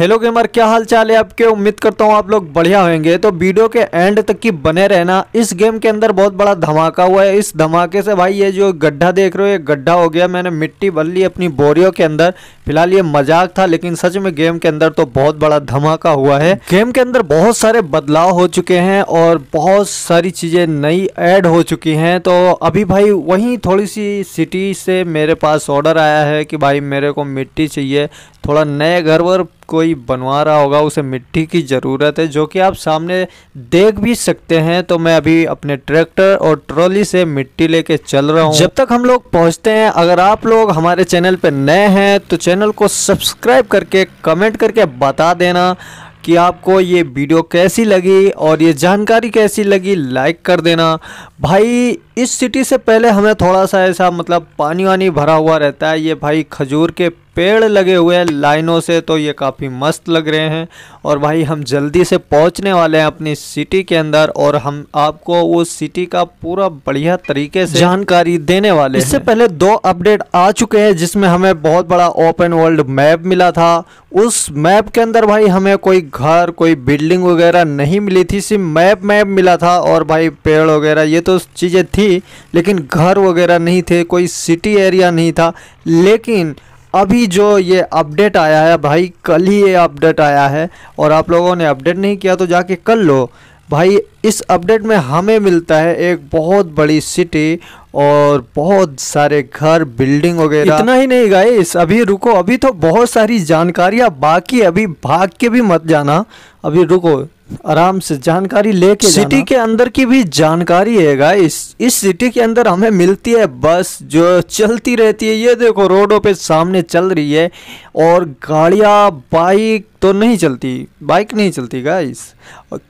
hello gamer क्या हाल चाल है आपके उम्मीद करता हूँ आप लोग बढ़िया होंगे तो वीडियो के एंड तक की बने रहना इस गेम के अंदर बहुत बड़ा धमाका हुआ है इस धमाके से भाई ये जो गड्ढा देख रहे हो ये गड्ढा हो गया मैंने मिट्टी भर ली अपनी बोरियों के अंदर फिलहाल ये मजाक था लेकिन सच में गेम के अंदर तो बहुत बड़ा धमाका हुआ है गेम के अंदर बहुत सारे बदलाव हो चुके हैं और बहुत सारी चीज़ें नई एड हो चुकी हैं तो अभी भाई वहीं थोड़ी सी सिटी से मेरे पास ऑर्डर आया है कि भाई मेरे को मिट्टी चाहिए थोड़ा नए घर वर कोई बनवा रहा होगा उसे मिट्टी की ज़रूरत है जो कि आप सामने देख भी सकते हैं तो मैं अभी अपने ट्रैक्टर और ट्रॉली से मिट्टी लेके चल रहा हूँ जब तक हम लोग पहुँचते हैं अगर आप लोग हमारे चैनल पर नए हैं तो चैनल को सब्सक्राइब करके कमेंट करके बता देना कि आपको ये वीडियो कैसी लगी और ये जानकारी कैसी लगी लाइक कर देना भाई इस सिटी से पहले हमें थोड़ा सा ऐसा मतलब पानी वानी भरा हुआ रहता है ये भाई खजूर के पेड़ लगे हुए हैं लाइनों से तो ये काफ़ी मस्त लग रहे हैं और भाई हम जल्दी से पहुंचने वाले हैं अपनी सिटी के अंदर और हम आपको वो सिटी का पूरा बढ़िया तरीके से जानकारी देने वाले इससे पहले दो अपडेट आ चुके हैं जिसमें हमें बहुत बड़ा ओपन वर्ल्ड मैप मिला था उस मैप के अंदर भाई हमें कोई घर कोई बिल्डिंग वगैरह नहीं मिली थी सिर्फ मैप मैप मिला था और भाई पेड़ वगैरह ये तो चीज़ें थी लेकिन घर वगैरह नहीं थे कोई सिटी एरिया नहीं था लेकिन अभी जो ये अपडेट आया है भाई कल ही ये अपडेट आया है और आप लोगों ने अपडेट नहीं किया तो जाके कर लो भाई इस अपडेट में हमें मिलता है एक बहुत बड़ी सिटी और बहुत सारे घर बिल्डिंग वगैरह इतना ही नहीं गाइस अभी रुको अभी तो बहुत सारी जानकारियाँ बाकी अभी भाग के भी मत जाना अभी रुको आराम से जानकारी लेके सिटी के अंदर की भी जानकारी है गाइस इस सिटी के अंदर हमें मिलती है बस जो चलती रहती है ये देखो रोडों पे सामने चल रही है और गाड़ियाँ बाइक तो नहीं चलती बाइक नहीं चलती गाइस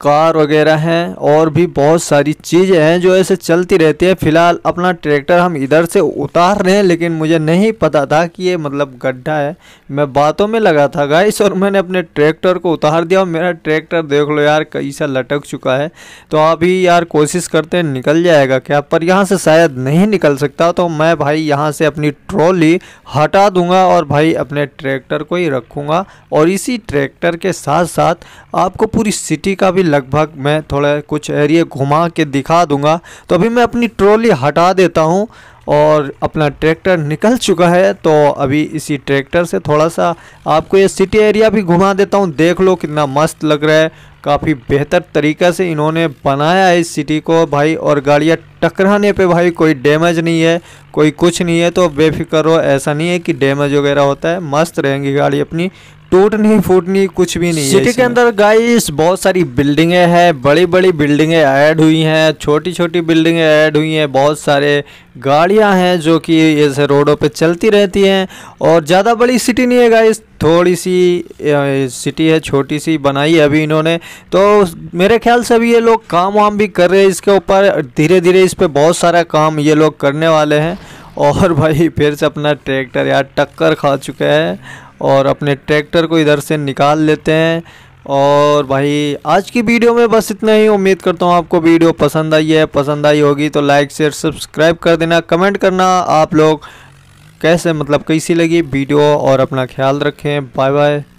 कार वगैरह हैं और भी बहुत सारी चीज़ें हैं जो ऐसे चलती रहती है फ़िलहाल अपना ट्रैक्टर हम इधर से उतार रहे हैं लेकिन मुझे नहीं पता था कि ये मतलब गड्ढा है मैं बातों में लगा था गाइस और मैंने अपने ट्रैक्टर को उतार दिया और मेरा ट्रैक्टर देख लो यार कई सा लटक चुका है तो अभी यार कोशिश करते हैं निकल जाएगा क्या पर यहाँ से शायद नहीं निकल सकता तो मैं भाई यहाँ से अपनी ट्रॉली हटा दूंगा और भाई अपने ट्रैक्टर को ही रखूँगा और इसी ट्रैक्टर के साथ साथ आपको पूरी सिटी का भी लगभग मैं थोड़ा कुछ एरिए घुमा के दिखा दूंगा तो अभी मैं अपनी ट्रॉली हटा देता हूँ और अपना ट्रैक्टर निकल चुका है तो अभी इसी ट्रैक्टर से थोड़ा सा आपको ये सिटी एरिया भी घुमा देता हूँ देख लो कितना मस्त लग रहा है काफ़ी बेहतर तरीक़े से इन्होंने बनाया है इस सिटी को भाई और गाड़ियाँ टकराने पे भाई कोई डैमेज नहीं है कोई कुछ नहीं है तो बेफिक्र हो ऐसा नहीं है कि डैमेज वगैरह होता है मस्त रहेंगी गाड़ी अपनी टूट नहीं फूट नहीं कुछ भी नहीं सिटी के अंदर गाइस बहुत सारी बिल्डिंगे हैं बड़ी बड़ी बिल्डिंगे ऐड हुई हैं छोटी छोटी बिल्डिंगे ऐड हुई हैं बहुत सारे गाड़ियां हैं जो कि ऐसे रोडों पे चलती रहती हैं और ज़्यादा बड़ी सिटी नहीं है गाइस थोड़ी सी सिटी है छोटी सी बनाई है अभी इन्होंने तो मेरे ख्याल से अभी ये लोग काम वाम भी कर रहे हैं इसके ऊपर धीरे धीरे इस पर बहुत सारा काम ये लोग करने वाले हैं और भाई फिर से अपना ट्रैक्टर यार टक्कर खा चुका है और अपने ट्रैक्टर को इधर से निकाल लेते हैं और भाई आज की वीडियो में बस इतना ही उम्मीद करता हूँ आपको वीडियो पसंद आई है पसंद आई होगी तो लाइक शेयर सब्सक्राइब कर देना कमेंट करना आप लोग कैसे मतलब कैसी लगी वीडियो और अपना ख्याल रखें बाय बाय